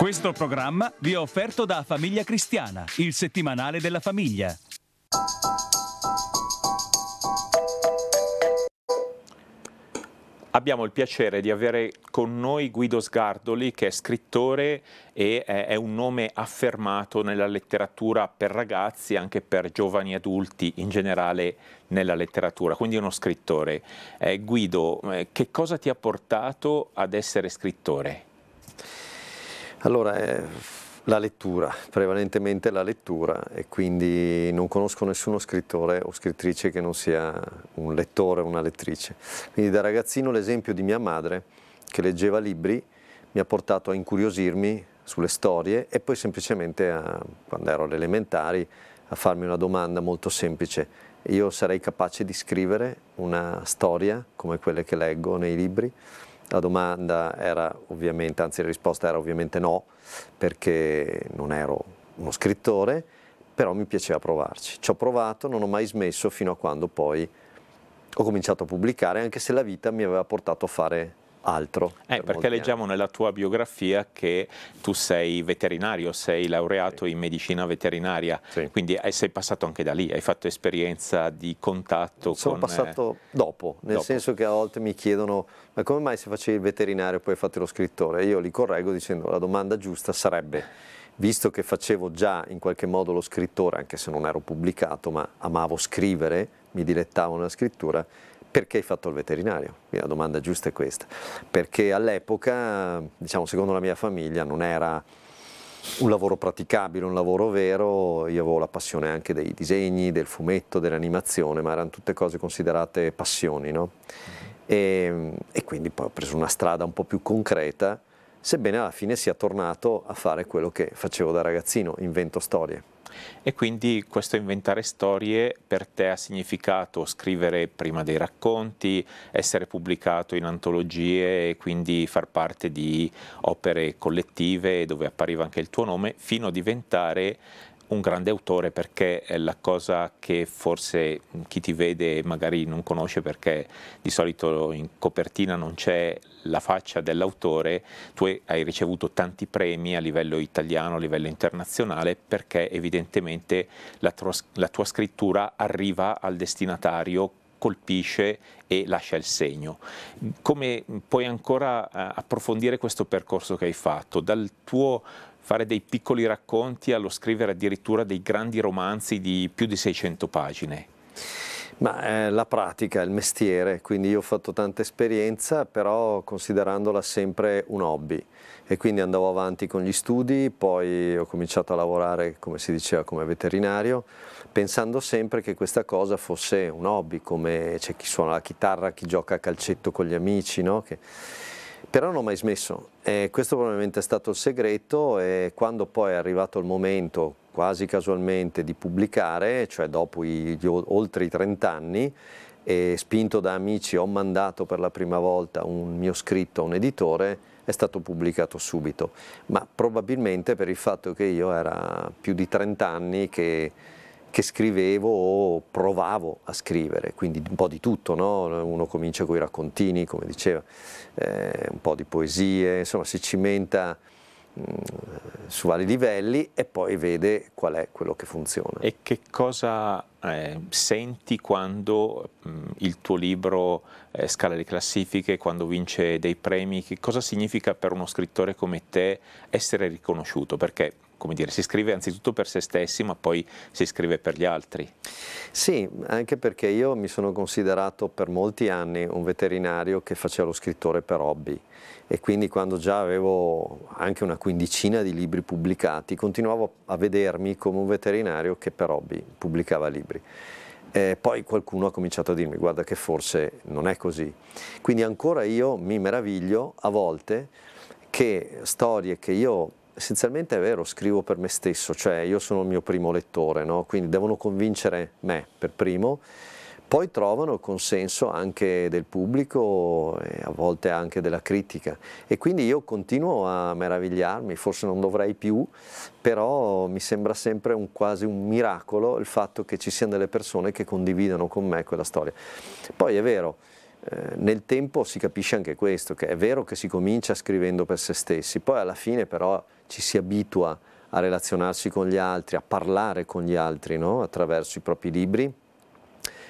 Questo programma vi è offerto da Famiglia Cristiana, il settimanale della famiglia. Abbiamo il piacere di avere con noi Guido Sgardoli che è scrittore e è un nome affermato nella letteratura per ragazzi, anche per giovani adulti in generale nella letteratura, quindi uno scrittore. Eh, Guido, eh, che cosa ti ha portato ad essere scrittore? Allora, eh, la lettura, prevalentemente la lettura e quindi non conosco nessuno scrittore o scrittrice che non sia un lettore o una lettrice. Quindi da ragazzino l'esempio di mia madre che leggeva libri mi ha portato a incuriosirmi sulle storie e poi semplicemente a, quando ero alle elementari a farmi una domanda molto semplice. Io sarei capace di scrivere una storia come quelle che leggo nei libri? La domanda era ovviamente, anzi la risposta era ovviamente no, perché non ero uno scrittore, però mi piaceva provarci. Ci ho provato, non ho mai smesso fino a quando poi ho cominciato a pubblicare, anche se la vita mi aveva portato a fare altro. Eh, per perché leggiamo anni. nella tua biografia che tu sei veterinario, sei laureato sì. in medicina veterinaria, sì. quindi eh, sei passato anche da lì, hai fatto esperienza di contatto Sono con... Sono eh, passato dopo, nel dopo. senso che a volte mi chiedono ma come mai se facevi il veterinario e poi fatti lo scrittore? Io li correggo dicendo la domanda giusta sarebbe visto che facevo già in qualche modo lo scrittore, anche se non ero pubblicato, ma amavo scrivere, mi dilettavo nella scrittura, perché hai fatto il veterinario? La domanda giusta è questa, perché all'epoca, diciamo, secondo la mia famiglia, non era un lavoro praticabile, un lavoro vero, io avevo la passione anche dei disegni, del fumetto, dell'animazione, ma erano tutte cose considerate passioni, no? e, e quindi poi ho preso una strada un po' più concreta, sebbene alla fine sia tornato a fare quello che facevo da ragazzino, invento storie. E quindi questo inventare storie per te ha significato scrivere prima dei racconti, essere pubblicato in antologie e quindi far parte di opere collettive dove appariva anche il tuo nome, fino a diventare un grande autore perché è la cosa che forse chi ti vede magari non conosce perché di solito in copertina non c'è la faccia dell'autore, tu hai ricevuto tanti premi a livello italiano, a livello internazionale, perché evidentemente la tua, la tua scrittura arriva al destinatario colpisce e lascia il segno. Come puoi ancora eh, approfondire questo percorso che hai fatto? Dal tuo fare dei piccoli racconti allo scrivere addirittura dei grandi romanzi di più di 600 pagine? Ma eh, la pratica, il mestiere, quindi io ho fatto tanta esperienza, però considerandola sempre un hobby e quindi andavo avanti con gli studi, poi ho cominciato a lavorare, come si diceva, come veterinario, pensando sempre che questa cosa fosse un hobby, come c'è chi suona la chitarra, chi gioca a calcetto con gli amici, no? Che però non ho mai smesso e questo probabilmente è stato il segreto e quando poi è arrivato il momento quasi casualmente di pubblicare, cioè dopo gli, gli oltre i 30 anni, e spinto da amici ho mandato per la prima volta un mio scritto a un editore, è stato pubblicato subito, ma probabilmente per il fatto che io era più di 30 anni che che scrivevo o provavo a scrivere, quindi un po' di tutto, no? uno comincia con i raccontini, come diceva, eh, un po' di poesie, insomma si cimenta mh, mm, su vari livelli e poi vede qual è quello che funziona. E che cosa eh, senti quando mh, mm, il tuo libro eh, scala le classifiche, quando vince dei premi? Che cosa significa per uno scrittore come te essere riconosciuto? Perché come dire, si scrive anzitutto per se stessi, ma poi si scrive per gli altri. Sì, anche perché io mi sono considerato per molti anni un veterinario che faceva lo scrittore per hobby e quindi quando già avevo anche una quindicina di libri pubblicati, continuavo a vedermi come un veterinario che per hobby pubblicava libri. Eh, poi qualcuno ha cominciato a dirmi guarda che forse non è così. Quindi ancora io mi meraviglio a volte che storie che io essenzialmente è vero, scrivo per me stesso, cioè io sono il mio primo lettore, no? quindi devono convincere me per primo, poi trovano il consenso anche del pubblico e a volte anche della critica e quindi io continuo a meravigliarmi, forse non dovrei più, però mi sembra sempre un, quasi un miracolo il fatto che ci siano delle persone che condividano con me quella storia. Poi è vero, eh, nel tempo si capisce anche questo, che è vero che si comincia scrivendo per se stessi, poi alla fine però ci si abitua a relazionarsi con gli altri, a parlare con gli altri no? attraverso i propri libri,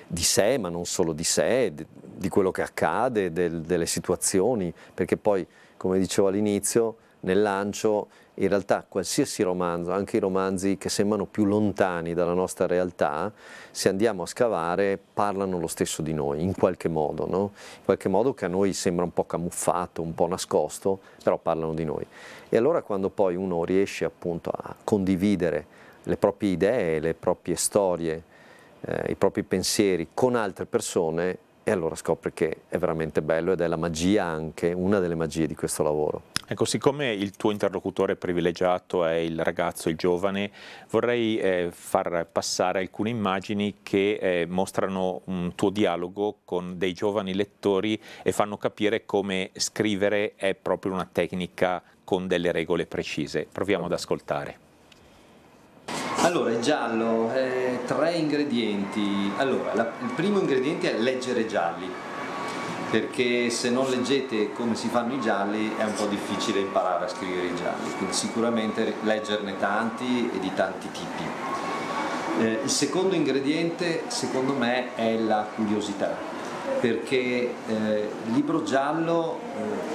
di sé, ma non solo di sé, di, quello che accade, del, delle situazioni, perché poi, come dicevo all'inizio, nel lancio in realtà qualsiasi romanzo, anche i romanzi che sembrano più lontani dalla nostra realtà, se andiamo a scavare parlano lo stesso di noi, in qualche modo, no? in qualche modo che a noi sembra un po' camuffato, un po' nascosto, però parlano di noi. E allora quando poi uno riesce appunto a condividere le proprie idee, le proprie storie, eh, i propri pensieri con altre persone, e allora scopre che è veramente bello ed è la magia anche, una delle magie di questo lavoro. Ecco, siccome il tuo interlocutore privilegiato è il ragazzo, il giovane, vorrei eh, far passare alcune immagini che eh, mostrano un tuo dialogo con dei giovani lettori e fanno capire come scrivere è proprio una tecnica con delle regole precise. Proviamo ad ascoltare. Allora, il giallo, eh, tre ingredienti. Allora, la, il primo ingrediente è leggere gialli perché se non leggete come si fanno i gialli è un po' difficile imparare a scrivere i gialli, quindi sicuramente leggerne tanti e di tanti tipi. Eh, il secondo ingrediente secondo me è la curiosità, perché eh, il libro giallo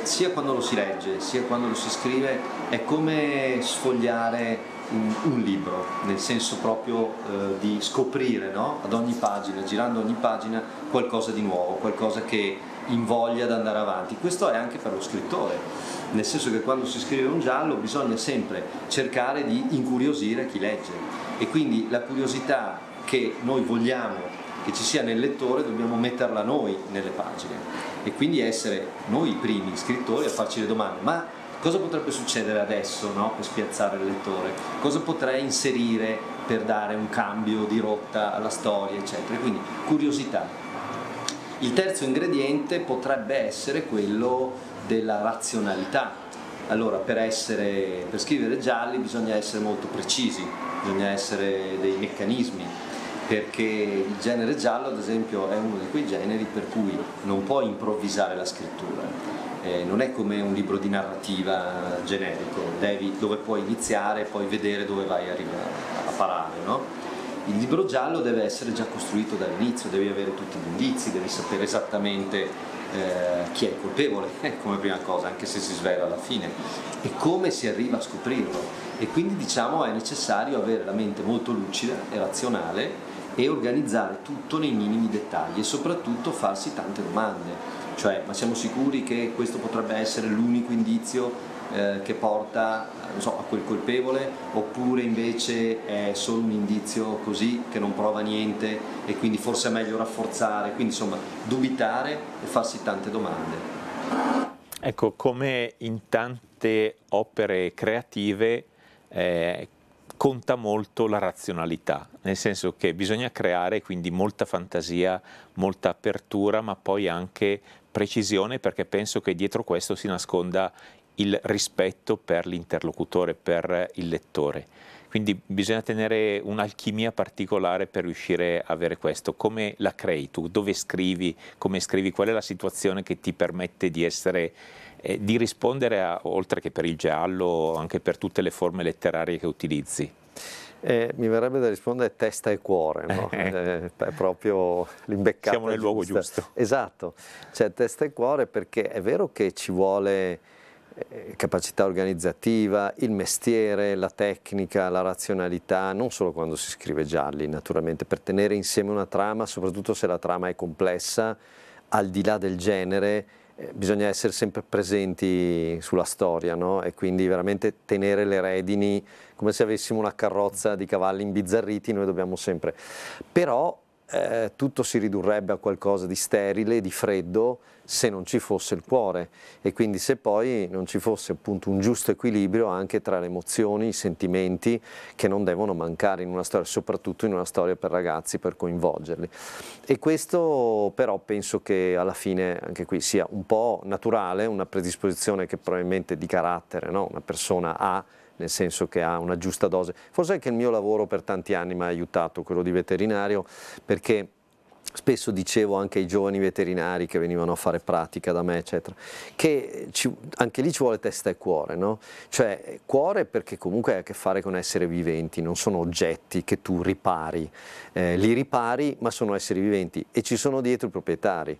eh, sia quando lo si legge sia quando lo si scrive è come sfogliare un, un libro, nel senso proprio eh, di scoprire no? ad ogni pagina, girando ogni pagina, qualcosa di nuovo, qualcosa che invoglia ad andare avanti. Questo è anche per lo scrittore, nel senso che quando si scrive un giallo bisogna sempre cercare di incuriosire chi legge e quindi la curiosità che noi vogliamo che ci sia nel lettore dobbiamo metterla noi nelle pagine e quindi essere noi i primi scrittori a farci le domande. Ma cosa potrebbe succedere adesso no? per spiazzare il lettore, cosa potrei inserire per dare un cambio di rotta alla storia, eccetera. Quindi curiosità, il terzo ingrediente potrebbe essere quello della razionalità. Allora, per, essere, per scrivere gialli bisogna essere molto precisi, bisogna essere dei meccanismi, perché il genere giallo, ad esempio, è uno di quei generi per cui non puoi improvvisare la scrittura. Eh, non è come un libro di narrativa generico, devi, dove puoi iniziare e poi vedere dove vai a, a parare. No? Il libro giallo deve essere già costruito dall'inizio, devi avere tutti gli indizi, devi sapere esattamente eh, chi è il colpevole eh, come prima cosa, anche se si svela alla fine, e come si arriva a scoprirlo. E quindi diciamo è necessario avere la mente molto lucida e razionale e organizzare tutto nei minimi dettagli e soprattutto farsi tante domande, cioè ma siamo sicuri che questo potrebbe essere l'unico indizio eh, che porta so, a quel colpevole oppure invece è solo un indizio così che non prova niente e quindi forse è meglio rafforzare, quindi insomma dubitare e farsi tante domande. Ecco, come in tante opere creative eh, conta molto la razionalità, nel senso che bisogna creare quindi molta fantasia, molta apertura, ma poi anche precisione perché penso che dietro questo si nasconda il rispetto per l'interlocutore, per il lettore. Quindi bisogna tenere un'alchimia particolare per riuscire a avere questo. Come la crei tu? Dove scrivi? Come scrivi? Qual è la situazione che ti permette di essere eh, di rispondere a, oltre che per il giallo, anche per tutte le forme letterarie che utilizzi? Eh, mi verrebbe da rispondere testa e cuore, no? Eh. eh, è proprio l'imbeccata. Siamo nel giusta. luogo giusto. Esatto, cioè testa e cuore perché è vero che ci vuole eh, capacità organizzativa, il mestiere, la tecnica, la razionalità, non solo quando si scrive gialli naturalmente, per tenere insieme una trama, soprattutto se la trama è complessa, al di là del genere, eh, bisogna essere sempre presenti sulla storia no? e quindi veramente tenere le redini come se avessimo una carrozza di cavalli imbizzarriti, noi dobbiamo sempre. Però eh, tutto si ridurrebbe a qualcosa di sterile, di freddo, se non ci fosse il cuore e quindi se poi non ci fosse appunto un giusto equilibrio anche tra le emozioni, i sentimenti che non devono mancare in una storia, soprattutto in una storia per ragazzi per coinvolgerli. E questo però penso che alla fine anche qui sia un po' naturale, una predisposizione che probabilmente di carattere no? una persona ha nel senso che ha una giusta dose. Forse anche il mio lavoro per tanti anni mi ha aiutato, quello di veterinario, perché spesso dicevo anche ai giovani veterinari che venivano a fare pratica da me, eccetera, che ci, anche lì ci vuole testa e cuore, no? Cioè, cuore perché comunque ha a che fare con esseri viventi, non sono oggetti che tu ripari, eh, li ripari ma sono esseri viventi e ci sono dietro i proprietari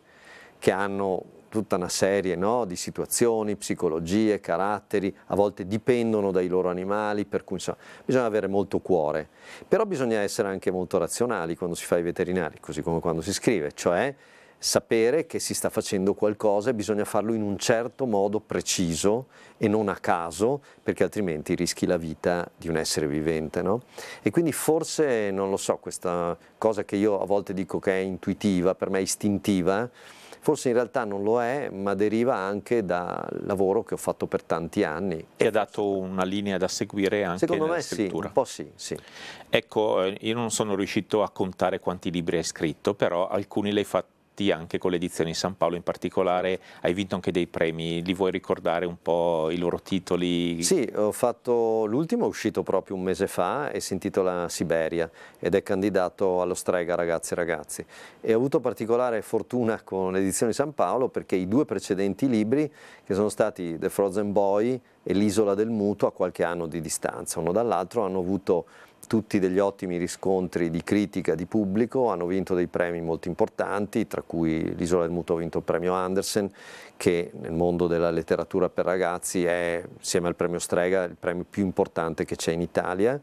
che hanno tutta una serie no, di situazioni, psicologie, caratteri, a volte dipendono dai loro animali, per cui insomma, bisogna avere molto cuore. Però bisogna essere anche molto razionali quando si fa i veterinari, così come quando si scrive, cioè sapere che si sta facendo qualcosa e bisogna farlo in un certo modo preciso e non a caso, perché altrimenti rischi la vita di un essere vivente. No? E quindi forse, non lo so, questa cosa che io a volte dico che è intuitiva, per me è istintiva, Forse in realtà non lo è, ma deriva anche dal lavoro che ho fatto per tanti anni. e ha dato una linea da seguire anche Secondo me sì, un po' sì, sì. Ecco, eh, io non sono riuscito a contare quanti libri hai scritto, però alcuni li hai fatti contatti anche con le edizioni San Paolo, in particolare hai vinto anche dei premi, li vuoi ricordare un po' i loro titoli? Sì, ho fatto l'ultimo, è uscito proprio un mese fa e si intitola Siberia ed è candidato allo Strega Ragazzi Ragazzi e ho avuto particolare fortuna con l'edizione edizioni San Paolo perché i due precedenti libri che sono stati The Frozen Boy e L'isola del muto a qualche anno di distanza uno dall'altro hanno avuto tutti degli ottimi riscontri di critica di pubblico, hanno vinto dei premi molto importanti, tra cui l'Isola del Muto ha vinto il premio Andersen, che nel mondo della letteratura per ragazzi è, insieme al premio Strega, il premio più importante che c'è in Italia.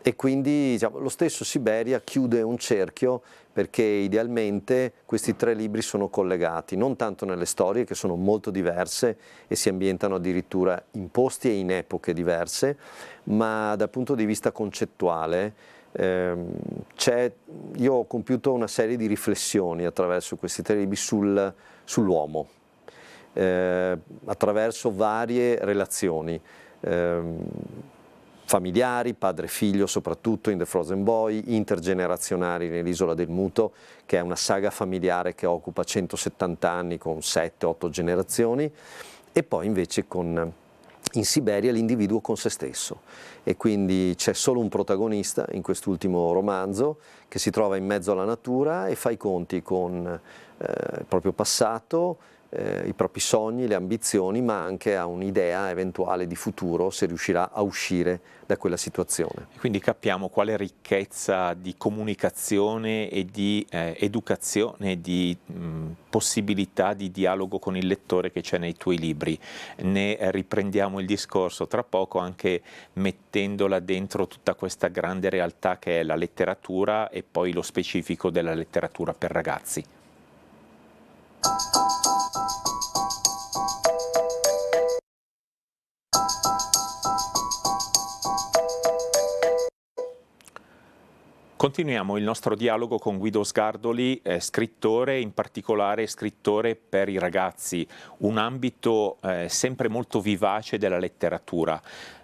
E quindi diciamo, lo stesso Siberia chiude un cerchio perché idealmente questi tre libri sono collegati, non tanto nelle storie che sono molto diverse e si ambientano addirittura in posti e in epoche diverse, ma dal punto di vista concettuale ehm, io ho compiuto una serie di riflessioni attraverso questi tre libri sul, sull'uomo, eh, attraverso varie relazioni. Eh, familiari, padre e figlio soprattutto in The Frozen Boy, intergenerazionali nell'Isola del Muto, che è una saga familiare che occupa 170 anni con 7-8 generazioni, e poi invece con, in Siberia l'individuo con se stesso e quindi c'è solo un protagonista in quest'ultimo romanzo che si trova in mezzo alla natura e fa i conti con eh, il proprio passato, eh, i propri sogni, le ambizioni, ma anche a un'idea eventuale di futuro se riuscirà a uscire da quella situazione. quindi capiamo quale ricchezza di comunicazione e di eh, educazione, di mh, possibilità di dialogo con il lettore che c'è nei tuoi libri. Ne riprendiamo il discorso tra poco anche mettendola dentro tutta questa grande realtà che è la letteratura e poi lo specifico della letteratura per ragazzi. Continuiamo il nostro dialogo con Guido Sgardoli, eh, scrittore, in particolare scrittore per i ragazzi, un ambito eh, sempre molto vivace della letteratura,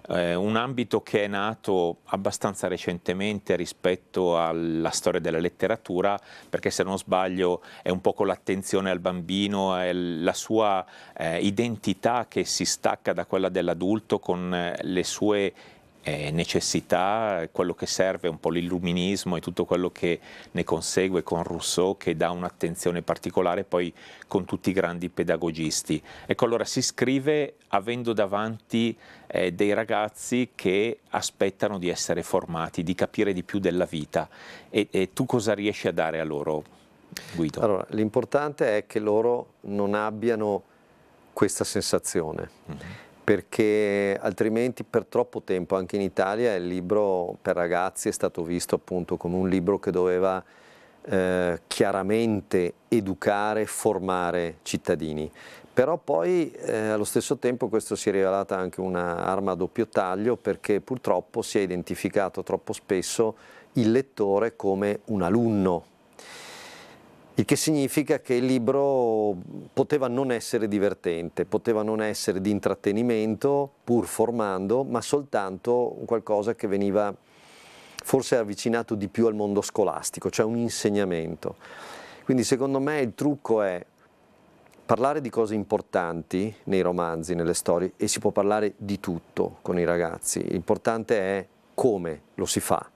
eh, un ambito che è nato abbastanza recentemente rispetto alla storia della letteratura, perché se non sbaglio è un po' con l'attenzione al bambino, è la sua eh, identità che si stacca da quella dell'adulto con eh, le sue eh, necessità, quello che serve è un po' l'illuminismo e tutto quello che ne consegue con Rousseau che dà un'attenzione particolare poi con tutti i grandi pedagogisti. Ecco allora si scrive avendo davanti eh, dei ragazzi che aspettano di essere formati, di capire di più della vita e, e tu cosa riesci a dare a loro? Guido. Allora, l'importante è che loro non abbiano questa sensazione. Mm -hmm perché altrimenti per troppo tempo anche in Italia il libro per ragazzi è stato visto appunto come un libro che doveva eh, chiaramente educare, formare cittadini. Però poi eh, allo stesso tempo questo si è rivelata anche un'arma a doppio taglio perché purtroppo si è identificato troppo spesso il lettore come un alunno il che significa che il libro poteva non essere divertente, poteva non essere di intrattenimento, pur formando, ma soltanto qualcosa che veniva forse avvicinato di più al mondo scolastico, cioè un insegnamento. Quindi secondo me il trucco è parlare di cose importanti nei romanzi, nelle storie, e si può parlare di tutto con i ragazzi. L'importante è come lo si fa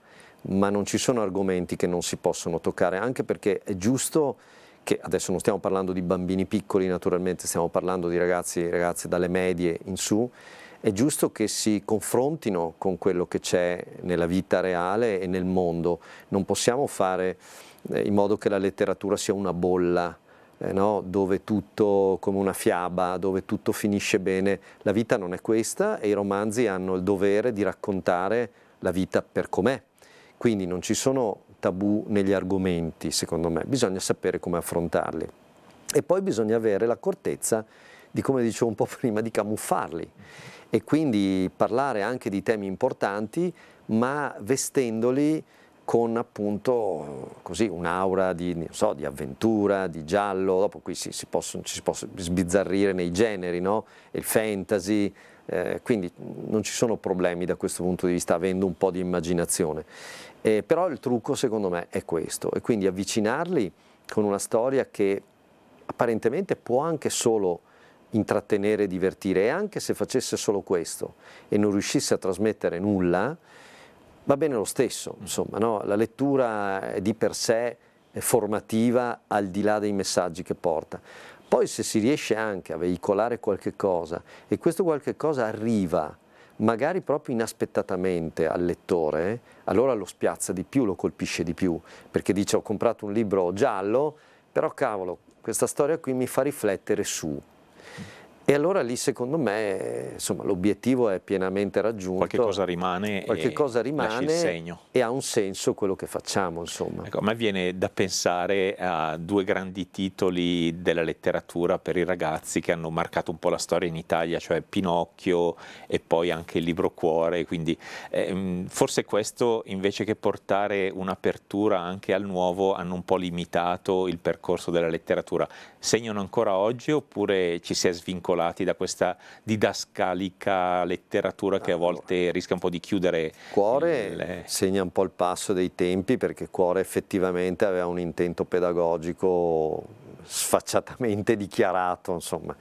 ma non ci sono argomenti che non si possono toccare, anche perché è giusto che adesso non stiamo parlando di bambini piccoli naturalmente, stiamo parlando di ragazzi e ragazze dalle medie in su, è giusto che si confrontino con quello che c'è nella vita reale e nel mondo, non possiamo fare eh, in modo che la letteratura sia una bolla, eh no? dove tutto come una fiaba, dove tutto finisce bene. La vita non è questa e i romanzi hanno il dovere di raccontare la vita per com'è, quindi non ci sono tabù negli argomenti, secondo me, bisogna sapere come affrontarli. E poi bisogna avere l'accortezza di, come dicevo un po' prima, di camuffarli e quindi parlare anche di temi importanti, ma vestendoli con appunto così un'aura di, so, di, avventura, di giallo, dopo qui si, si possono, ci si può sbizzarrire nei generi, no? il fantasy, eh, quindi non ci sono problemi da questo punto di vista avendo un po' di immaginazione. Eh, però il trucco secondo me è questo e quindi avvicinarli con una storia che apparentemente può anche solo intrattenere e divertire e anche se facesse solo questo e non riuscisse a trasmettere nulla, va bene lo stesso, mm. insomma, no? la lettura di per sé è formativa al di là dei messaggi che porta. Poi se si riesce anche a veicolare qualche cosa e questo qualche cosa arriva magari proprio inaspettatamente al lettore, allora lo spiazza di più, lo colpisce di più, perché dice ho comprato un libro giallo, però cavolo, questa storia qui mi fa riflettere su, e allora lì secondo me l'obiettivo è pienamente raggiunto. Qualche cosa rimane, qualche cosa rimane e ha un senso quello che facciamo. Insomma. Ecco, a me viene da pensare a due grandi titoli della letteratura per i ragazzi che hanno marcato un po' la storia in Italia, cioè Pinocchio e poi anche il libro Cuore. Quindi ehm, forse questo invece che portare un'apertura anche al nuovo hanno un po' limitato il percorso della letteratura. Segnano ancora oggi oppure ci si è svincolati? stimolati da questa didascalica letteratura che a volte rischia un po' di chiudere. Cuore il... segna un po' il passo dei tempi perché Cuore effettivamente aveva un intento pedagogico sfacciatamente dichiarato, insomma.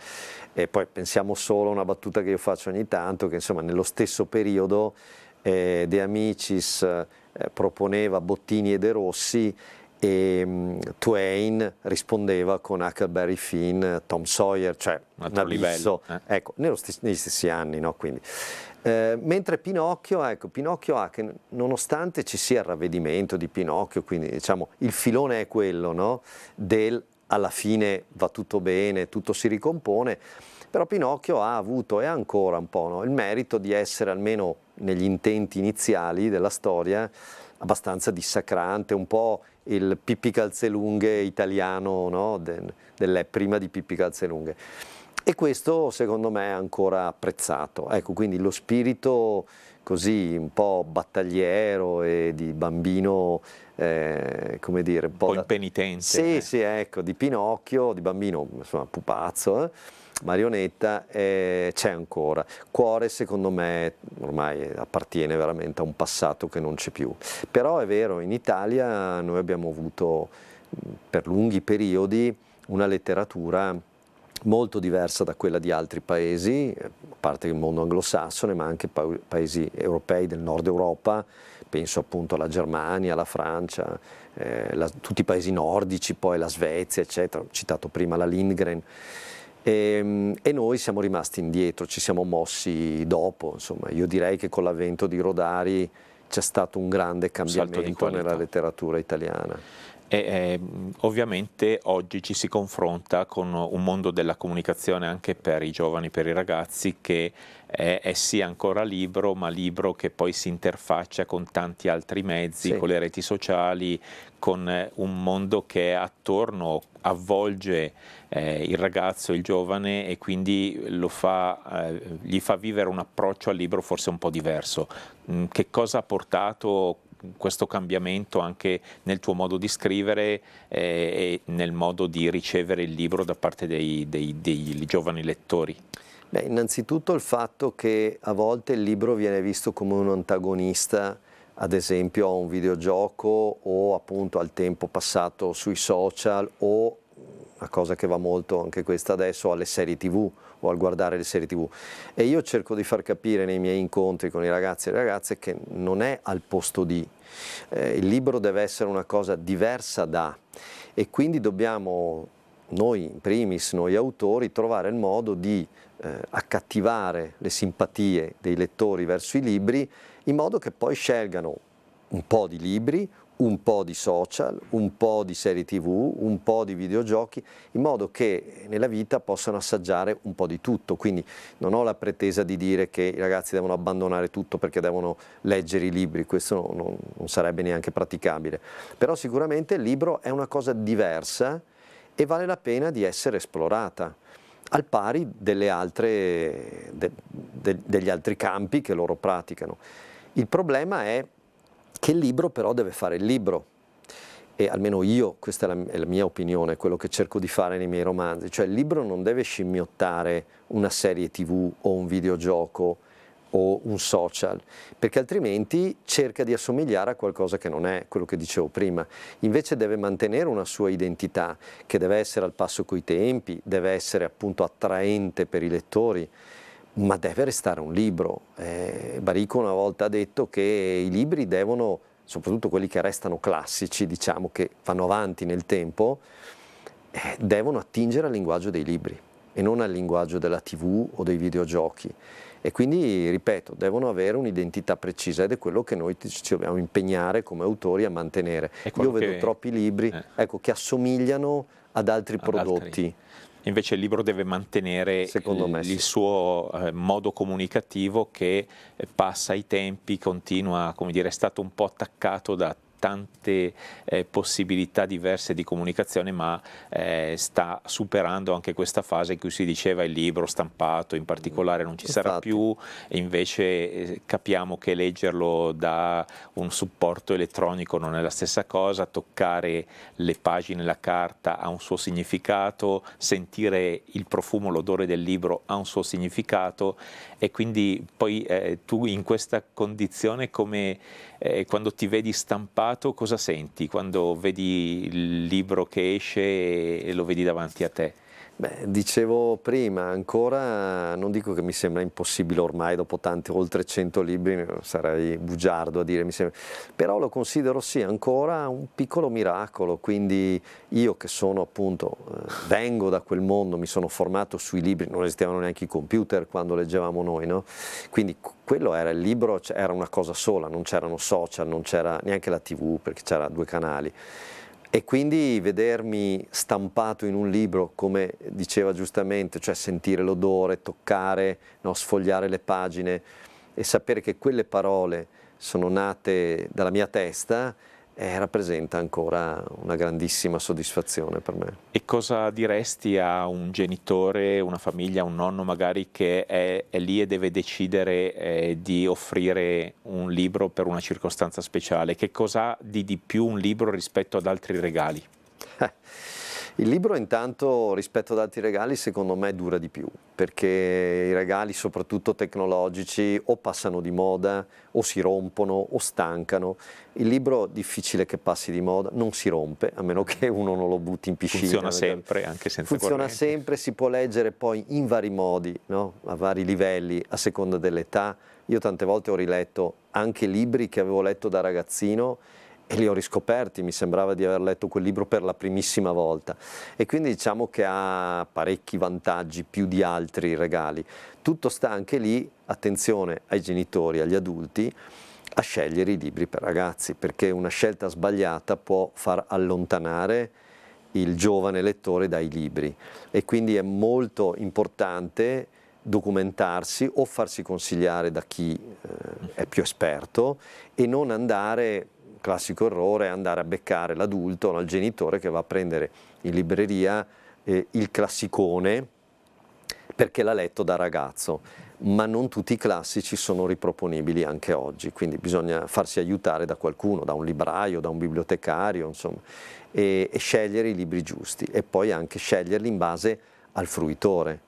E poi pensiamo solo a una battuta che io faccio ogni tanto, che insomma nello stesso periodo eh, De Amicis eh, proponeva Bottini e De Rossi e mm, Twain rispondeva con Huckleberry Finn, Tom Sawyer, cioè Altro un abisso, livello, eh? ecco, stes negli stessi anni, no? eh, mentre Pinocchio, ecco, Pinocchio ha che nonostante ci sia il ravvedimento di Pinocchio, quindi diciamo il filone è quello, no? Del alla fine va tutto bene, tutto si ricompone, però Pinocchio ha avuto e ha ancora un po' no? il merito di essere almeno negli intenti iniziali della storia abbastanza dissacrante, un po' il Pippi Calzelunghe italiano no? De, prima di Pippi Calzelunghe. E questo secondo me è ancora apprezzato. Ecco, quindi lo spirito così un po' battagliero e di bambino, eh, come dire, un po', un po da... impenitente. Sì, eh. sì, ecco, di Pinocchio, di bambino, insomma, pupazzo. Eh? marionetta eh, c'è ancora. Cuore secondo me ormai appartiene veramente a un passato che non c'è più. Però è vero, in Italia noi abbiamo avuto per lunghi periodi una letteratura molto diversa da quella di altri paesi, a parte il mondo anglosassone, ma anche pa paesi europei del nord Europa, penso appunto alla Germania, alla Francia, eh, la, tutti i paesi nordici, poi la Svezia, eccetera, ho citato prima la Lindgren e, ehm, e, noi siamo rimasti indietro, ci siamo mossi dopo, insomma io direi che con l'avvento di Rodari c'è stato un grande cambiamento nella letteratura italiana. E, eh, ovviamente oggi ci si confronta con un mondo della comunicazione anche per i giovani, per i ragazzi, che è, eh, è sì ancora libro, ma libro che poi si interfaccia con tanti altri mezzi, sì. con le reti sociali, con eh, un mondo che attorno avvolge eh, il ragazzo, il giovane e quindi fa, eh, gli fa vivere un approccio al libro forse un po' diverso. Mm, che cosa ha portato questo cambiamento anche nel tuo modo di scrivere eh, e nel modo di ricevere il libro da parte dei, dei, dei giovani lettori? Beh, innanzitutto il fatto che a volte il libro viene visto come un antagonista ad esempio a un videogioco o appunto al tempo passato sui social o una cosa che va molto anche questa adesso alle serie tv o al guardare le serie tv. E io cerco di far capire nei miei incontri con i ragazzi e le ragazze che non è al posto di, eh, il libro deve essere una cosa diversa da e quindi dobbiamo noi in primis, noi autori, trovare il modo di eh, accattivare le simpatie dei lettori verso i libri in modo che poi scelgano un po' di libri, un po' di social, un po' di serie tv, un po' di videogiochi, in modo che nella vita possano assaggiare un po' di tutto. Quindi non ho la pretesa di dire che i ragazzi devono abbandonare tutto perché devono leggere i libri, questo non, non sarebbe neanche praticabile. Però sicuramente il libro è una cosa diversa e vale la pena di essere esplorata al pari altre, de, de, degli altri campi che loro praticano. Il problema è che il libro però deve fare il libro. E almeno io, questa è la, è la mia opinione, quello che cerco di fare nei miei romanzi, cioè il libro non deve scimmiottare una serie tv o un videogioco o un social, perché altrimenti cerca di assomigliare a qualcosa che non è, quello che dicevo prima. Invece deve mantenere una sua identità, che deve essere al passo coi tempi, deve essere appunto attraente per i lettori ma deve restare un libro. Eh, Barico una volta ha detto che i libri devono, soprattutto quelli che restano classici, diciamo che vanno avanti nel tempo, eh, devono attingere al linguaggio dei libri e non al linguaggio della tv o dei videogiochi. E quindi, ripeto, devono avere un'identità precisa ed è quello che noi ci dobbiamo impegnare come autori a mantenere. Io vedo che... troppi libri eh. ecco, che assomigliano ad altri ad prodotti. Altri invece il libro deve mantenere l- sì. il suo eh, modo comunicativo che passa i tempi, continua, come dire, è stato un po' attaccato da tante eh, possibilità diverse di comunicazione, ma eh, sta superando anche questa fase in cui si diceva il libro stampato in particolare non ci Infatti. sarà più, e invece eh, capiamo che leggerlo da un supporto elettronico non è la stessa cosa, toccare le pagine, la carta ha un suo significato, sentire il profumo, l'odore del libro ha un suo significato e quindi poi eh, tu in questa condizione come eh, quando ti vedi stampato cosa senti? Quando vedi il libro che esce e lo vedi davanti a te? Beh, dicevo prima, ancora non dico che mi sembra impossibile ormai, dopo tanti, oltre 100 libri, sarei bugiardo a dire, mi sembra, però lo considero sì ancora un piccolo miracolo, quindi io che sono appunto, eh, vengo da quel mondo, mi sono formato sui libri, non esistevano neanche i computer quando leggevamo noi, no? quindi quello era il libro, cioè, era una cosa sola, non c'erano social, non c'era neanche la tv perché c'era due canali e quindi vedermi stampato in un libro, come diceva giustamente, cioè sentire l'odore, toccare, no, sfogliare le pagine e sapere che quelle parole sono nate dalla mia testa, eh, rappresenta ancora una grandissima soddisfazione per me. E cosa diresti a un genitore, una famiglia, un nonno magari che è, è lì e deve decidere eh, di offrire un libro per una circostanza speciale? Che cosa ha di, di più un libro rispetto ad altri regali? Il libro intanto rispetto ad altri regali secondo me dura di più perché i regali soprattutto tecnologici o passano di moda o si rompono o stancano. Il libro difficile che passi di moda, non si rompe a meno che uno non lo butti in piscina. Funziona sempre anche senza Funziona corrente. sempre, si può leggere poi in vari modi, no? a vari livelli a seconda dell'età. Io tante volte ho riletto anche libri che avevo letto da ragazzino e li ho riscoperti, mi sembrava di aver letto quel libro per la primissima volta e quindi diciamo che ha parecchi vantaggi più di altri regali. Tutto sta anche lì, attenzione ai genitori, agli adulti, a scegliere i libri per ragazzi, perché una scelta sbagliata può far allontanare il giovane lettore dai libri e quindi è molto importante documentarsi o farsi consigliare da chi eh, è più esperto e non andare classico errore è andare a beccare l'adulto, no, il genitore che va a prendere in libreria eh, il classicone perché l'ha letto da ragazzo, ma non tutti i classici sono riproponibili anche oggi, quindi bisogna farsi aiutare da qualcuno, da un libraio, da un bibliotecario, insomma, e, e scegliere i libri giusti e poi anche sceglierli in base al fruitore,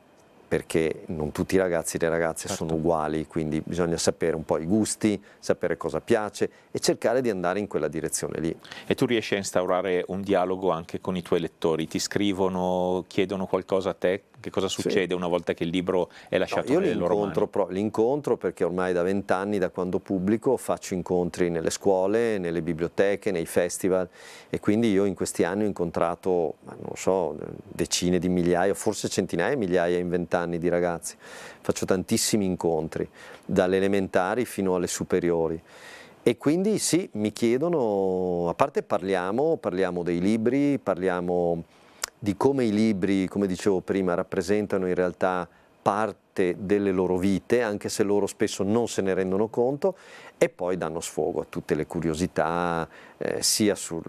perché non tutti i ragazzi e le ragazze certo. sono uguali, quindi bisogna sapere un po' i gusti, sapere cosa piace e cercare di andare in quella direzione lì. E tu riesci a instaurare un dialogo anche con i tuoi lettori? Ti scrivono, chiedono qualcosa a te? Che cosa succede sì. una volta che il libro è lasciato no, io nelle loro mani? L'incontro perché ormai da vent'anni, da quando pubblico, faccio incontri nelle scuole, nelle biblioteche, nei festival e quindi io in questi anni ho incontrato, non so, decine di migliaia, forse centinaia di migliaia in vent'anni di ragazzi. Faccio tantissimi incontri, dalle elementari fino alle superiori. E quindi sì, mi chiedono, a parte parliamo, parliamo dei libri, parliamo di come i libri, come dicevo prima, rappresentano in realtà parte delle loro vite, anche se loro spesso non se ne rendono conto, e poi danno sfogo a tutte le curiosità, eh, sia sul,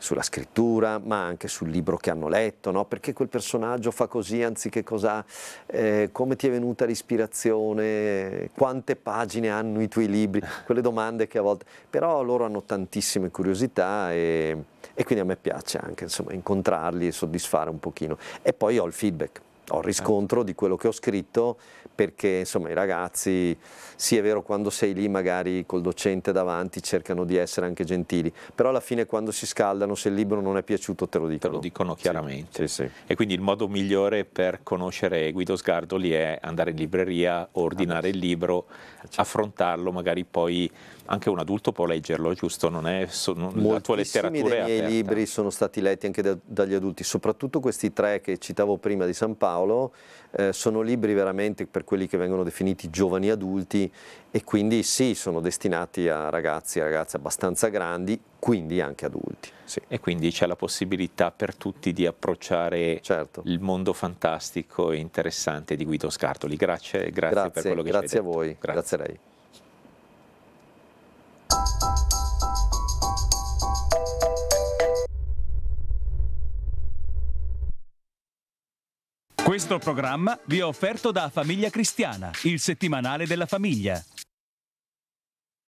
sulla scrittura, ma anche sul libro che hanno letto, no? perché quel personaggio fa così anziché cos'ha, eh, come ti è venuta l'ispirazione, quante pagine hanno i tuoi libri, quelle domande che a volte... Però loro hanno tantissime curiosità e, e quindi a me piace anche insomma, incontrarli e soddisfare un pochino. E poi ho il feedback ho riscontro di quello che ho scritto perché insomma i ragazzi, sì è vero quando sei lì magari col docente davanti cercano di essere anche gentili, però alla fine quando si scaldano se il libro non è piaciuto te lo dicono. Te lo dicono chiaramente. Sì, sì. E quindi il modo migliore per conoscere Guido Sgardoli è andare in libreria, ordinare ah, il libro, ah, affrontarlo, magari poi anche un adulto può leggerlo, giusto? Non è so, non, la tua letteratura dei miei aperta. libri sono stati letti anche da, dagli adulti, soprattutto questi tre che citavo prima di San Paolo Paolo, eh, sono libri veramente per quelli che vengono definiti giovani adulti e quindi sì, sono destinati a ragazzi e ragazze abbastanza grandi, quindi anche adulti. Sì. E quindi c'è la possibilità per tutti di approcciare certo. il mondo fantastico e interessante di Guido Scartoli. Grazie, grazie, grazie per quello che grazie ci hai detto. Grazie a voi, grazie, grazie a lei. Questo programma vi è offerto da Famiglia Cristiana, il settimanale della famiglia.